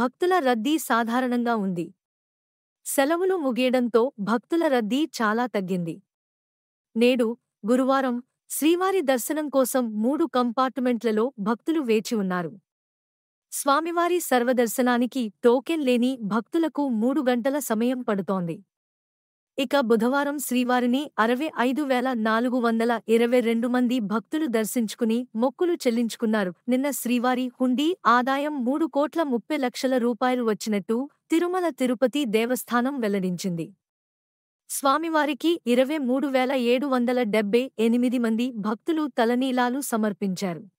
భక్తుల రద్దీ సాధారణంగా ఉంది సెలవులు ముగియడంతో భక్తుల రద్దీ చాలా తగ్గింది నేడు గురువారం శ్రీవారి దర్శనం కోసం మూడు కంపార్టుమెంట్లలో భక్తులు వేచి ఉన్నారు స్వామివారి సర్వదర్శనానికి టోకెన్ లేని భక్తులకు మూడు గంటల సమయం పడుతోంది ఇక బుధవారం శ్రీవారిని అరవై ఐదు వేల నాలుగు వందల ఇరవై రెండు మంది భక్తులు దర్శించుకుని మొక్కులు చెల్లించుకున్నారు నిన్న శ్రీవారి హుండీ ఆదాయం మూడు కోట్ల ముప్పై లక్షల రూపాయలు వచ్చినట్టు తిరుమల తిరుపతి దేవస్థానం వెల్లడించింది స్వామివారికి ఇరవై మూడు వేల ఏడు వందల డెబ్బై ఎనిమిది మంది భక్తులు తలనీలాలు సమర్పించారు